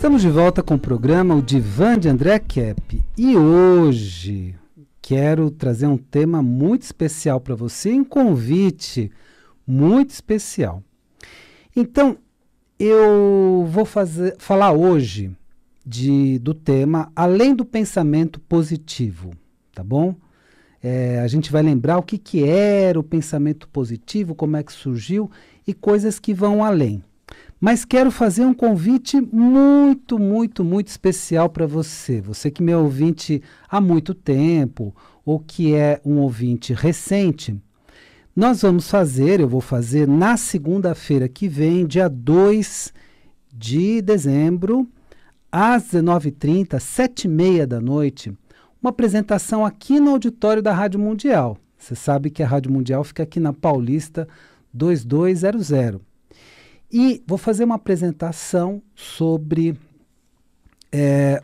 Estamos de volta com o programa O Divã de André Kep. E hoje quero trazer um tema muito especial para você, um convite muito especial. Então, eu vou fazer, falar hoje de, do tema Além do Pensamento Positivo, tá bom? É, a gente vai lembrar o que, que era o pensamento positivo, como é que surgiu e coisas que vão além. Mas quero fazer um convite muito, muito, muito especial para você. Você que me é ouvinte há muito tempo ou que é um ouvinte recente. Nós vamos fazer, eu vou fazer na segunda-feira que vem, dia 2 de dezembro, às 19h30, 7h30 da noite, uma apresentação aqui no auditório da Rádio Mundial. Você sabe que a Rádio Mundial fica aqui na Paulista 2200. E vou fazer uma apresentação sobre é,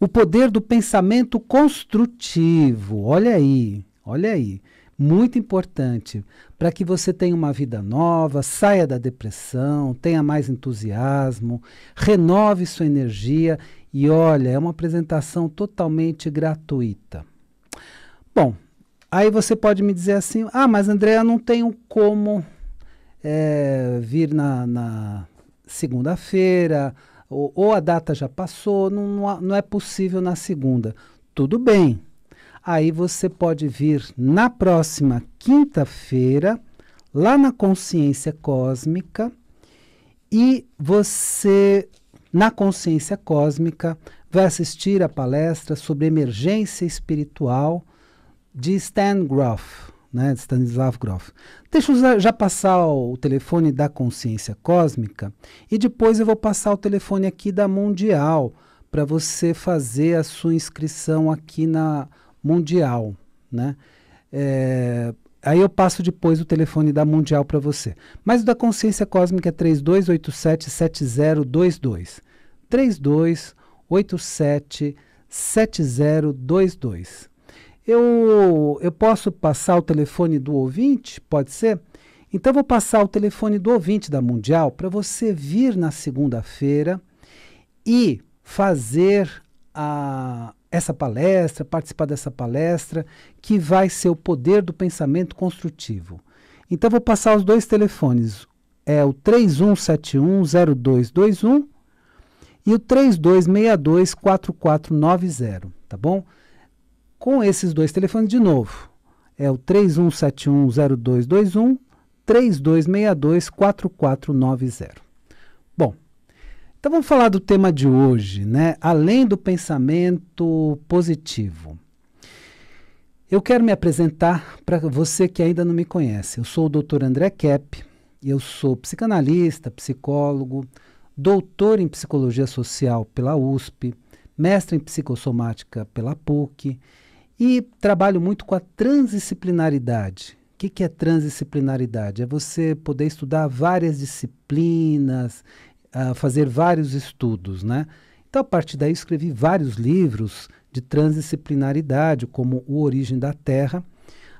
o poder do pensamento construtivo. Olha aí, olha aí. Muito importante para que você tenha uma vida nova, saia da depressão, tenha mais entusiasmo, renove sua energia. E olha, é uma apresentação totalmente gratuita. Bom, aí você pode me dizer assim: ah, mas Andréa, não tenho como é, vir na, na segunda-feira, ou, ou, a data já passou, não, não é possível na segunda. Tudo bem. Aí você pode vir na próxima quinta-feira, lá na consciência cósmica, e você, na consciência cósmica, vai assistir a palestra sobre emergência espiritual de Stan Groff né, de Stanislav Grof. Deixa eu já passar o telefone da consciência cósmica e depois eu vou passar o telefone aqui da Mundial para você fazer a sua inscrição aqui na Mundial, né? É, aí eu passo depois o telefone da Mundial para você. Mas o da consciência cósmica é 32877022. 32877022. Eu, eu posso passar o telefone do ouvinte? Pode ser? Então, vou passar o telefone do ouvinte da Mundial para você vir na segunda-feira e fazer a, essa palestra, participar dessa palestra, que vai ser o poder do pensamento construtivo. Então, vou passar os dois telefones. É o 31710221 e o 32624490, tá bom? com esses dois telefones de novo. É o 31710221, 3262-4490. Bom, então vamos falar do tema de hoje, né? Além do pensamento positivo. Eu quero me apresentar para você que ainda não me conhece. Eu sou o Dr. André Kepp, eu sou psicanalista, psicólogo, doutor em psicologia social pela USP, mestre em psicossomática pela PUC e trabalho muito com a transdisciplinaridade. O que, que é transdisciplinaridade? É você poder estudar várias disciplinas, uh, fazer vários estudos, né? Então, a partir daí, escrevi vários livros de transdisciplinaridade, como O Origem da Terra,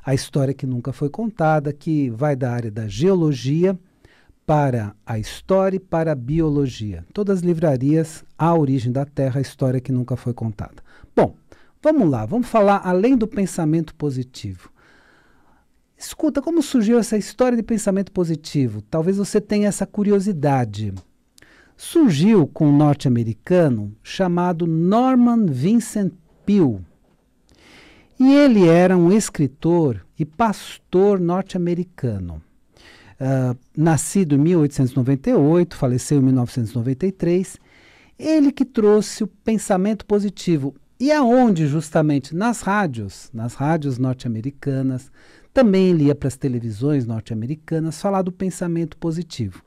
A História que Nunca Foi Contada, que vai da área da geologia para a história e para a biologia. Todas as livrarias, A Origem da Terra, A História que Nunca Foi Contada. Bom, Vamos lá, vamos falar além do pensamento positivo. Escuta, como surgiu essa história de pensamento positivo? Talvez você tenha essa curiosidade. Surgiu com um norte-americano chamado Norman Vincent Peale. E ele era um escritor e pastor norte-americano. Uh, nascido em 1898, faleceu em 1993, ele que trouxe o pensamento positivo e aonde justamente nas rádios, nas rádios norte-americanas, também lia para as televisões norte-americanas falar do pensamento positivo.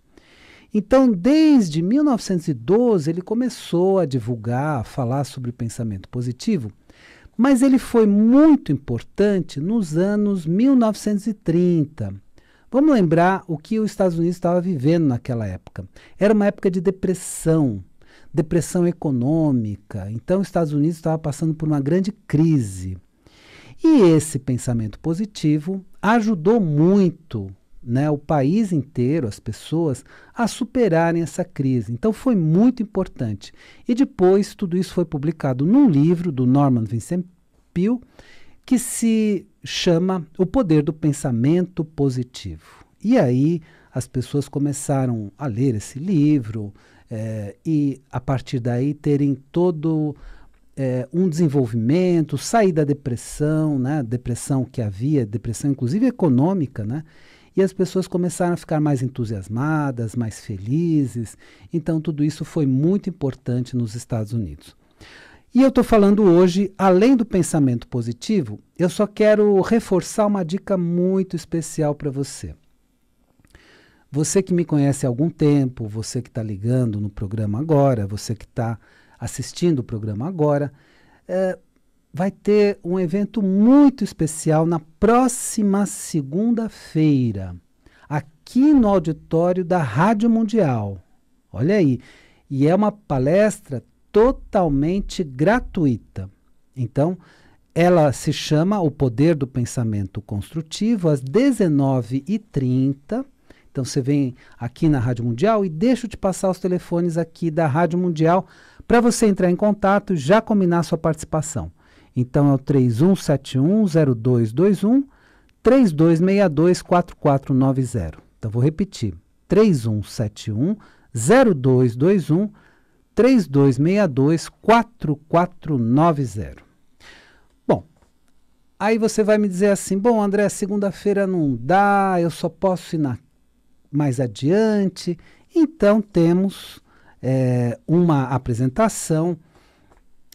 Então, desde 1912 ele começou a divulgar, a falar sobre o pensamento positivo, mas ele foi muito importante nos anos 1930. Vamos lembrar o que os Estados Unidos estava vivendo naquela época. Era uma época de depressão, depressão econômica. Então, os Estados Unidos estava passando por uma grande crise. E esse pensamento positivo ajudou muito né, o país inteiro, as pessoas, a superarem essa crise. Então foi muito importante. E depois tudo isso foi publicado num livro do Norman Vincent Peale que se chama O Poder do Pensamento Positivo. E aí as pessoas começaram a ler esse livro, é, e a partir daí terem todo é, um desenvolvimento, sair da depressão, né? Depressão que havia, depressão inclusive econômica, né? E as pessoas começaram a ficar mais entusiasmadas, mais felizes. Então, tudo isso foi muito importante nos Estados Unidos. E eu estou falando hoje, além do pensamento positivo, eu só quero reforçar uma dica muito especial para você. Você que me conhece há algum tempo, você que está ligando no programa agora, você que está assistindo o programa agora, é, vai ter um evento muito especial na próxima segunda-feira, aqui no auditório da Rádio Mundial. Olha aí, e é uma palestra totalmente gratuita. Então, ela se chama O Poder do Pensamento Construtivo, às 19h30 então você vem aqui na Rádio Mundial e deixo te passar os telefones aqui da Rádio Mundial para você entrar em contato, já combinar sua participação. Então é o 3171-0221-3262-4490. Então vou repetir. 3171 0221 3262 4490. Bom, aí você vai me dizer assim: "Bom, André, segunda-feira não dá, eu só posso ir na mais adiante. Então, temos é, uma apresentação.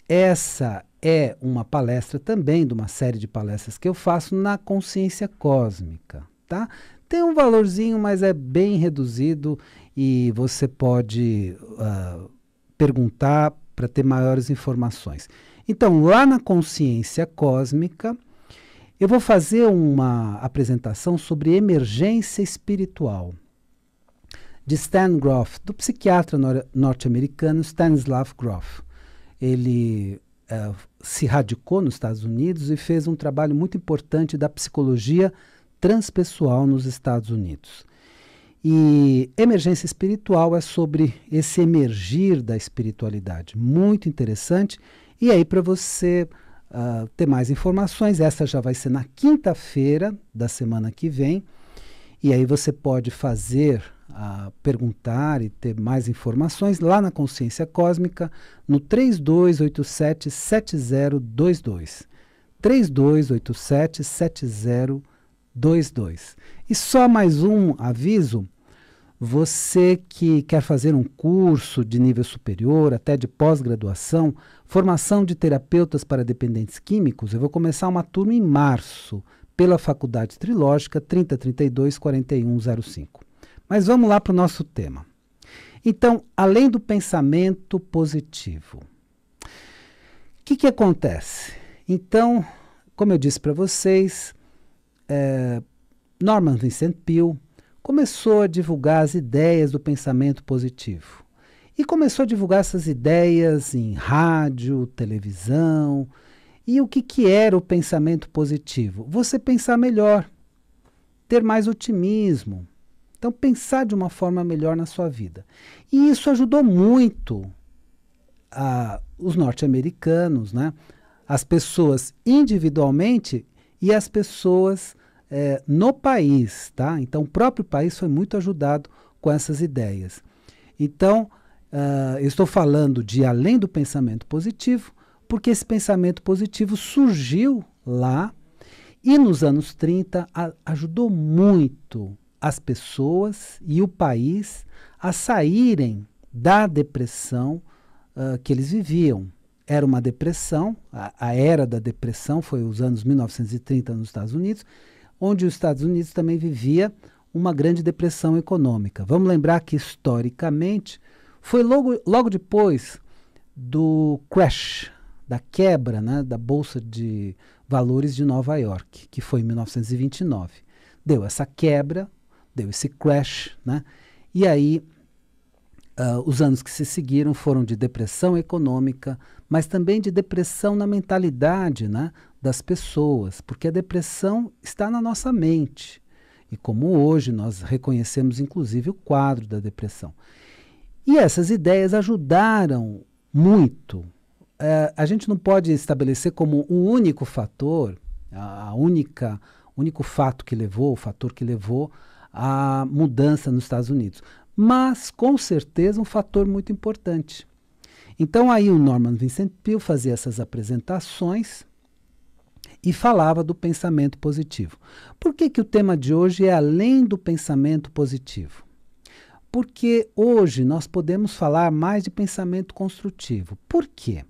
Essa é uma palestra também, de uma série de palestras que eu faço na consciência cósmica. Tá? Tem um valorzinho, mas é bem reduzido e você pode uh, perguntar para ter maiores informações. Então, lá na consciência cósmica, eu vou fazer uma apresentação sobre emergência espiritual de Stan Groff, do psiquiatra nor norte-americano Stanislav Groff. Ele uh, se radicou nos Estados Unidos e fez um trabalho muito importante da psicologia transpessoal nos Estados Unidos. E Emergência Espiritual é sobre esse emergir da espiritualidade, muito interessante. E aí, para você uh, ter mais informações, essa já vai ser na quinta-feira da semana que vem. E aí você pode fazer a perguntar e ter mais informações lá na Consciência Cósmica no 3287-7022. E só mais um aviso, você que quer fazer um curso de nível superior, até de pós-graduação, formação de terapeutas para dependentes químicos, eu vou começar uma turma em março pela Faculdade Trilógica 3032 4105. Mas vamos lá para o nosso tema. Então, além do pensamento positivo, o que, que acontece? Então, como eu disse para vocês, é, Norman Vincent Peale começou a divulgar as ideias do pensamento positivo. E começou a divulgar essas ideias em rádio, televisão. E o que, que era o pensamento positivo? Você pensar melhor, ter mais otimismo, então, pensar de uma forma melhor na sua vida. E isso ajudou muito a, os norte-americanos, né? as pessoas individualmente e as pessoas é, no país. Tá? Então, o próprio país foi muito ajudado com essas ideias. Então, uh, eu estou falando de além do pensamento positivo, porque esse pensamento positivo surgiu lá e nos anos 30 a, ajudou muito as pessoas e o país a saírem da depressão uh, que eles viviam. Era uma depressão, a, a era da depressão foi os anos 1930 nos Estados Unidos, onde os Estados Unidos também vivia uma grande depressão econômica. Vamos lembrar que, historicamente, foi logo, logo depois do crash, da quebra né, da Bolsa de Valores de Nova York, que foi em 1929. Deu essa quebra, deu esse crash, né? E aí uh, os anos que se seguiram foram de depressão econômica, mas também de depressão na mentalidade, né? Das pessoas, porque a depressão está na nossa mente. E como hoje nós reconhecemos inclusive o quadro da depressão. E essas ideias ajudaram muito. Uh, a gente não pode estabelecer como o um único fator, a única, único fato que levou, o fator que levou a mudança nos Estados Unidos. Mas, com certeza, um fator muito importante. Então, aí o Norman Vincent Peale fazia essas apresentações e falava do pensamento positivo. Por que, que o tema de hoje é além do pensamento positivo? Porque hoje nós podemos falar mais de pensamento construtivo. Por quê?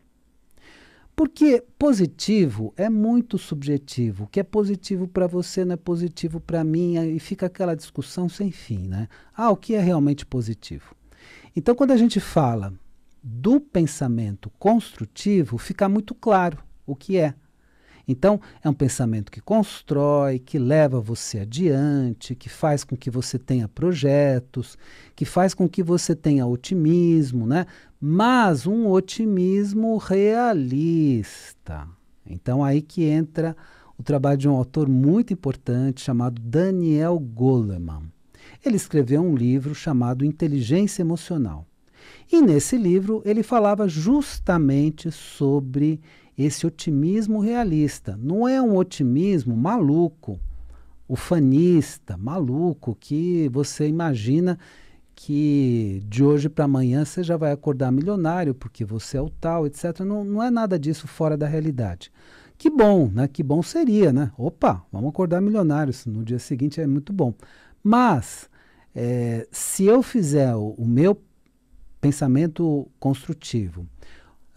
Porque positivo é muito subjetivo. O que é positivo para você não é positivo para mim, e fica aquela discussão sem fim, né? Ah, o que é realmente positivo? Então, quando a gente fala do pensamento construtivo, fica muito claro o que é. Então, é um pensamento que constrói, que leva você adiante, que faz com que você tenha projetos, que faz com que você tenha otimismo, né? Mas um otimismo realista. Então, aí que entra o trabalho de um autor muito importante chamado Daniel Goleman. Ele escreveu um livro chamado Inteligência Emocional. E nesse livro ele falava justamente sobre esse otimismo realista. Não é um otimismo maluco, ufanista, maluco, que você imagina que de hoje para amanhã você já vai acordar milionário porque você é o tal, etc. Não, não é nada disso fora da realidade. Que bom, né? Que bom seria, né? Opa, vamos acordar milionários. No dia seguinte é muito bom. Mas é, se eu fizer o, o meu pensamento construtivo,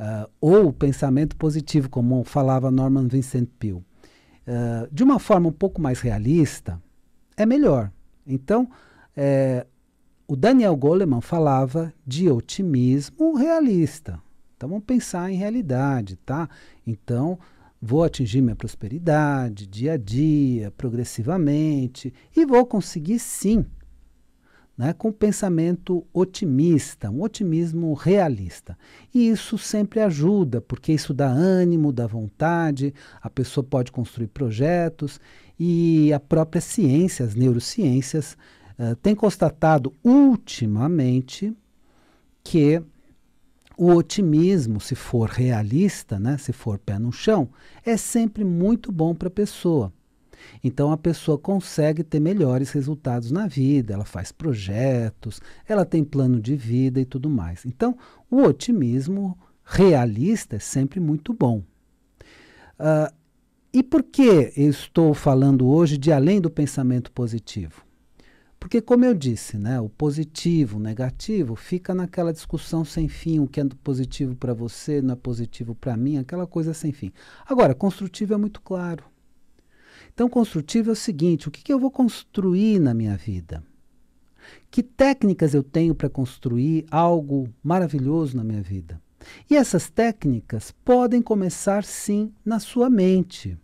uh, ou pensamento positivo, como falava Norman Vincent Peale, uh, de uma forma um pouco mais realista, é melhor. Então, é, o Daniel Goleman falava de otimismo realista. Então, vamos pensar em realidade, tá? Então, vou atingir minha prosperidade dia a dia, progressivamente, e vou conseguir sim né, com um pensamento otimista, um otimismo realista. E isso sempre ajuda, porque isso dá ânimo, dá vontade, a pessoa pode construir projetos e a própria ciência, as neurociências, uh, eh, tem constatado ultimamente que o otimismo, se for realista, né, se for pé no chão, é sempre muito bom para a pessoa. Então a pessoa consegue ter melhores resultados na vida, ela faz projetos, ela tem plano de vida e tudo mais. Então, o otimismo realista é sempre muito bom. Uh, e por que eu estou falando hoje de além do pensamento positivo? Porque, como eu disse, né, o positivo, o negativo, fica naquela discussão sem fim, o que é positivo para você, não é positivo para mim, aquela coisa sem fim. Agora, construtivo é muito claro. Então, construtivo é o seguinte: o que, que eu vou construir na minha vida? Que técnicas eu tenho para construir algo maravilhoso na minha vida? E essas técnicas podem começar sim na sua mente.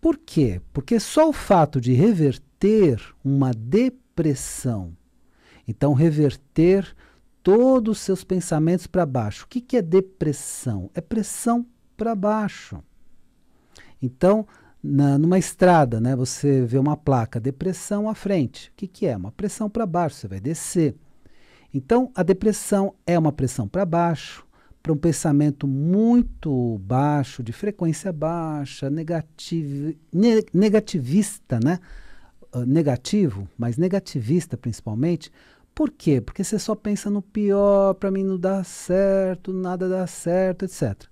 Por quê? Porque só o fato de reverter uma depressão, então reverter todos os seus pensamentos para baixo. O que, que é depressão? É pressão para baixo. Então, na, numa estrada, né, você vê uma placa, depressão à frente. O que, que é? Uma pressão para baixo, você vai descer. Então, a depressão é uma pressão para baixo, para um pensamento muito baixo, de frequência baixa, negativo, ne, negativista, né? Ah, negativo, mas negativista principalmente. Por quê? Porque você só pensa no pior, para mim não dá certo, nada dá certo, etc.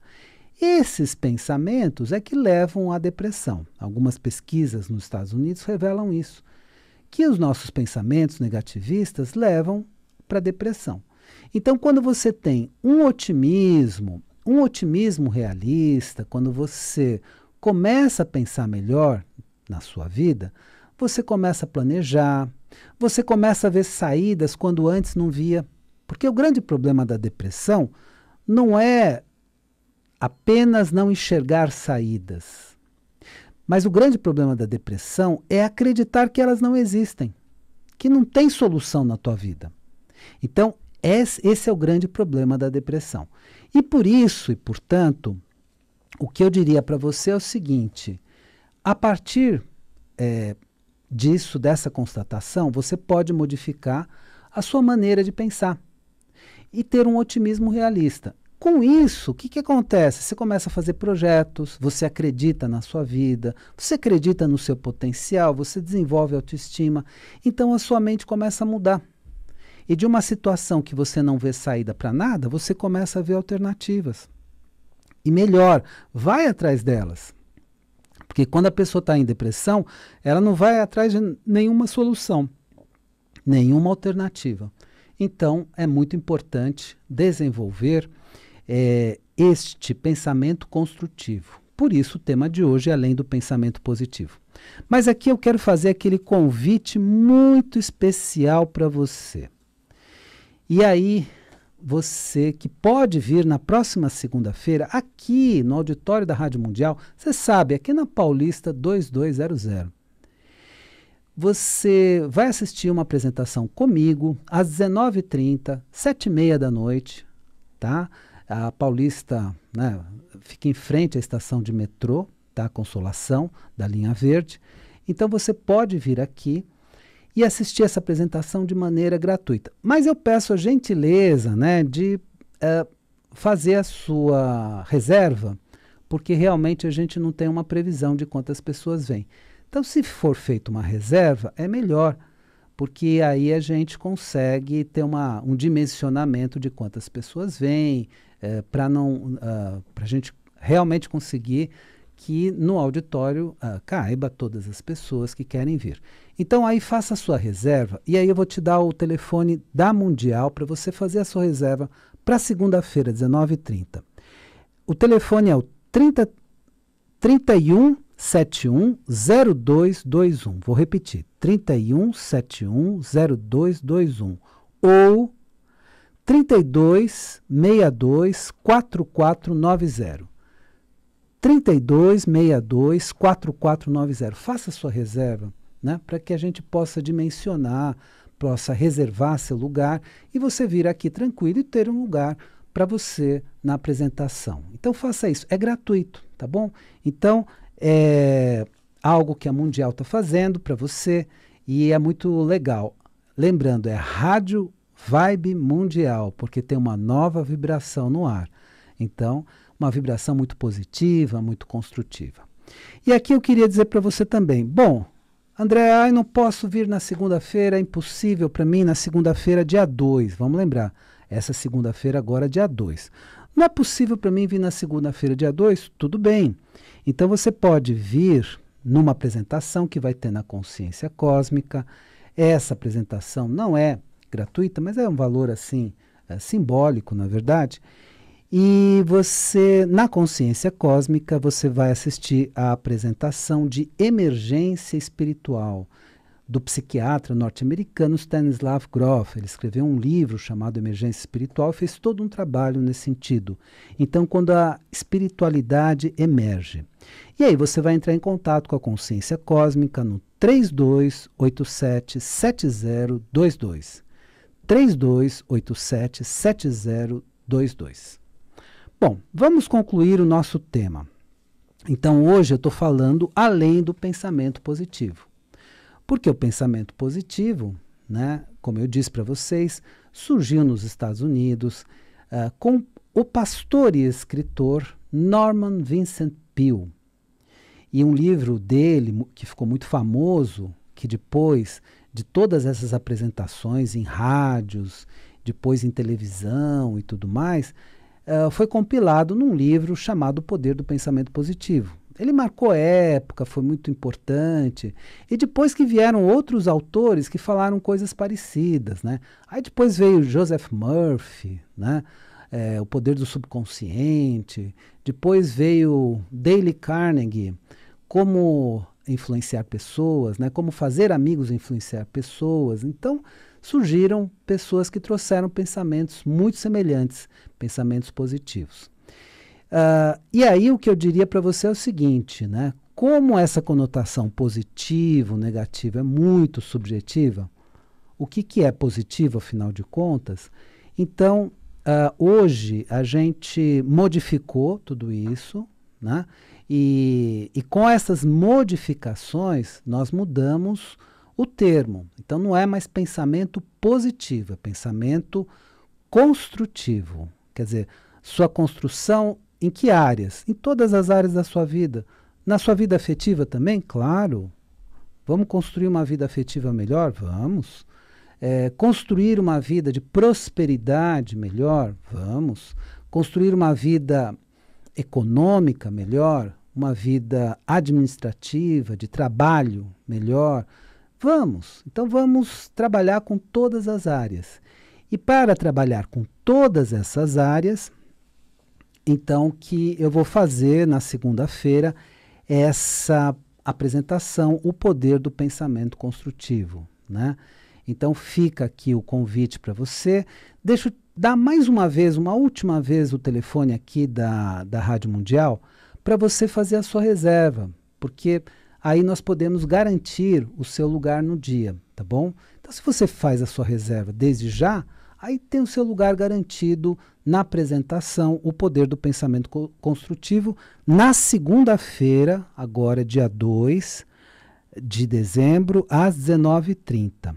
Esses pensamentos é que levam à depressão. Algumas pesquisas nos Estados Unidos revelam isso, que os nossos pensamentos negativistas levam para a depressão. Então, quando você tem um otimismo, um otimismo realista, quando você começa a pensar melhor na sua vida, você começa a planejar, você começa a ver saídas quando antes não via. Porque o grande problema da depressão não é apenas não enxergar saídas. Mas o grande problema da depressão é acreditar que elas não existem, que não tem solução na tua vida. Então, esse é o grande problema da depressão. E por isso e portanto, o que eu diria para você é o seguinte: a partir é, disso, dessa constatação, você pode modificar a sua maneira de pensar e ter um otimismo realista com isso, o que, que acontece? Você começa a fazer projetos, você acredita na sua vida, você acredita no seu potencial, você desenvolve autoestima. Então a sua mente começa a mudar. E de uma situação que você não vê saída para nada, você começa a ver alternativas. E melhor, vai atrás delas. Porque quando a pessoa está em depressão, ela não vai atrás de nenhuma solução, nenhuma alternativa. Então, é muito importante desenvolver é, este pensamento construtivo. Por isso, o tema de hoje é além do pensamento positivo. Mas aqui eu quero fazer aquele convite muito especial para você. E aí, você que pode vir na próxima segunda-feira, aqui no auditório da Rádio Mundial, você sabe, aqui na Paulista 2200. Você vai assistir uma apresentação comigo às 19h30, 7h30 da noite, tá? A Paulista né, fica em frente à estação de metrô da tá, Consolação, da linha verde. Então você pode vir aqui e assistir essa apresentação de maneira gratuita. Mas eu peço a gentileza né, de eh, fazer a sua reserva, porque realmente a gente não tem uma previsão de quantas pessoas vêm. Então, se for feita uma reserva, é melhor, porque aí a gente consegue ter uma, um dimensionamento de quantas pessoas vêm, é, eh, para não uh, ah, para a gente realmente conseguir que no auditório uh, caiba todas as pessoas que querem vir. Então aí faça a sua reserva e aí eu vou te dar o telefone da Mundial para você fazer a sua reserva para segunda-feira, 19h30. O telefone é o 30, 31 71 0221. Vou repetir, 31 71 0221 ou 32 62 4490. 32 62 4490. Faça sua reserva, né, para que a gente possa dimensionar, possa reservar seu lugar e você vir aqui tranquilo e ter um lugar para você na apresentação. Então faça isso, é gratuito, tá bom? Então é algo que a Mundial está fazendo para você e é muito legal. Lembrando, é rádio vibe mundial, porque tem uma nova vibração no ar. Então, uma vibração muito positiva, muito construtiva. E aqui eu queria dizer para você também, bom, André, ai, não posso vir na segunda-feira, é impossível para mim, na segunda-feira, dia 2. Vamos lembrar, essa segunda-feira agora é dia 2. Não é possível para mim vir na segunda-feira, dia 2? Tudo bem. Então você pode vir numa apresentação que vai ter na consciência cósmica. Essa apresentação não é gratuita, mas é um valor assim eh, é, simbólico, na verdade. E você, na consciência cósmica, você vai assistir à apresentação de Emergência Espiritual do psiquiatra norte-americano Stanislav Grof. Ele escreveu um livro chamado Emergência Espiritual e fez todo um trabalho nesse sentido. Então, quando a espiritualidade emerge. E aí você vai entrar em contato com a consciência cósmica no 32877022. 3287 7022. Bom, vamos concluir o nosso tema. Então, hoje eu estou falando além do pensamento positivo. Porque o pensamento positivo, né, como eu disse para vocês, surgiu nos Estados Unidos uh, com o pastor e escritor Norman Vincent Peale. E um livro dele, que ficou muito famoso, que depois de todas essas apresentações em rádios, depois em televisão e tudo mais, uh, foi compilado num livro chamado O Poder do Pensamento Positivo. Ele marcou época, foi muito importante. E depois que vieram outros autores que falaram coisas parecidas, né? Aí depois veio Joseph Murphy, né? É, o Poder do Subconsciente. Depois veio Dale Carnegie como influenciar pessoas, né? como fazer amigos influenciar pessoas. Então, surgiram pessoas que trouxeram pensamentos muito semelhantes, pensamentos positivos. Uh, e aí, o que eu diria para você é o seguinte: né? como essa conotação positivo, negativo é muito subjetiva, o que, que é positivo, afinal de contas? Então, uh, hoje a gente modificou tudo isso, né? E, e com essas modificações, nós mudamos o termo. Então, não é mais pensamento positivo, é pensamento construtivo. Quer dizer, sua construção em que áreas? Em todas as áreas da sua vida. Na sua vida afetiva também? Claro. Vamos construir uma vida afetiva melhor? Vamos. É, construir uma vida de prosperidade melhor? Vamos. Construir uma vida econômica melhor, uma vida administrativa, de trabalho melhor. Vamos, então vamos trabalhar com todas as áreas. E para trabalhar com todas essas áreas, então que eu vou fazer na segunda-feira essa apresentação, o poder do pensamento construtivo, né? Então fica aqui o convite para você. Deixa eu dar mais uma vez, uma última vez, o telefone aqui da, da Rádio Mundial para você fazer a sua reserva, porque aí nós podemos garantir o seu lugar no dia, tá bom? Então, se você faz a sua reserva desde já, aí tem o seu lugar garantido na apresentação O Poder do Pensamento Co Construtivo, na segunda-feira, agora dia 2 de dezembro, às 19h30.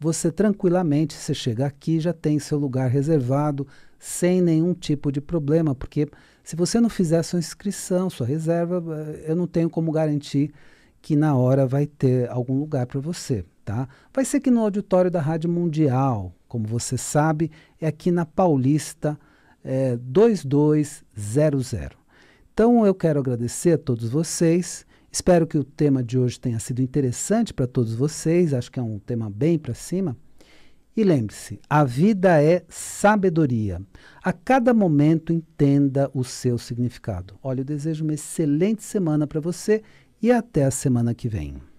você tranquilamente, se chega aqui, já tem seu lugar reservado, sem nenhum tipo de problema, porque se você não fizer sua inscrição, sua reserva, eh, eu não tenho como garantir que na hora vai ter algum lugar para você, tá? Vai ser aqui no auditório da Rádio Mundial, como você sabe, é aqui na Paulista é, eh, 2200. Então eu quero agradecer a todos vocês Espero que o tema de hoje tenha sido interessante para todos vocês. Acho que é um tema bem para cima. E lembre-se, a vida é sabedoria. A cada momento entenda o seu significado. Olha, eu desejo uma excelente semana para você e até a semana que vem.